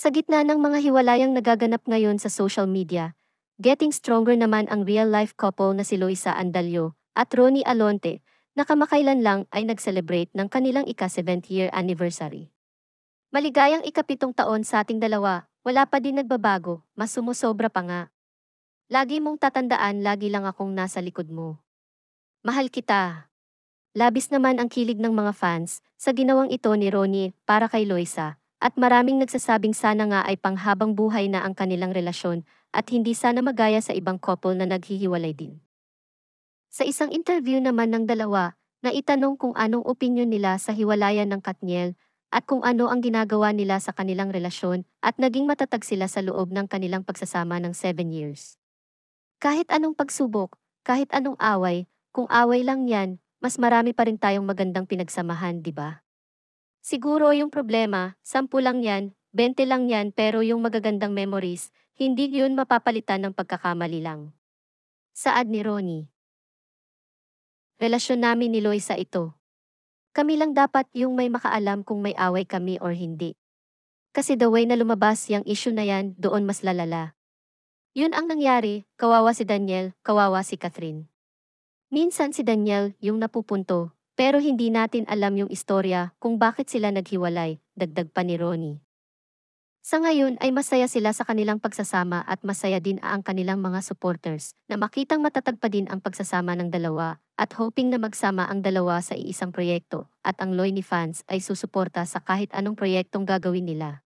Sa gitna ng mga hiwalayang nagaganap ngayon sa social media, getting stronger naman ang real-life couple na si Loisa Andalio at Ronnie Alonte na kamakailan lang ay nag-celebrate ng kanilang ika-7th year anniversary. Maligayang ikapitong taon sa ating dalawa, wala pa din nagbabago, mas sumusobra pa nga. Lagi mong tatandaan lagi lang akong nasa likod mo. Mahal kita. Labis naman ang kilig ng mga fans sa ginawang ito ni Ronnie para kay Loisa at maraming nagsasabing sana nga ay panghabang buhay na ang kanilang relasyon at hindi sana magaya sa ibang couple na naghihiwalay din. Sa isang interview naman ng dalawa, naitanong kung anong opinion nila sa hiwalayan ng Katniel at kung ano ang ginagawa nila sa kanilang relasyon at naging matatag sila sa loob ng kanilang pagsasama ng 7 years. Kahit anong pagsubok, kahit anong away, kung away lang yan, mas marami pa rin tayong magandang pinagsamahan, di ba? Siguro yung problema, sampu lang yan, 20 lang yan pero yung magagandang memories, hindi yun mapapalitan ng pagkakamali lang. Saad ni Ronnie. Relasyon namin ni Loy sa ito. Kami lang dapat yung may makaalam kung may away kami or hindi. Kasi the way na lumabas yung issue na yan, doon mas lalala. Yun ang nangyari, kawawa si Daniel, kawawa si Catherine. Minsan si Daniel yung napupunto, pero hindi natin alam yung istorya kung bakit sila naghiwalay, dagdag pa ni Ronnie. Sa ngayon ay masaya sila sa kanilang pagsasama at masaya din ang kanilang mga supporters na makitang matatag pa din ang pagsasama ng dalawa at hoping na magsama ang dalawa sa iisang proyekto at ang Loy ni fans ay susuporta sa kahit anong proyektong gagawin nila.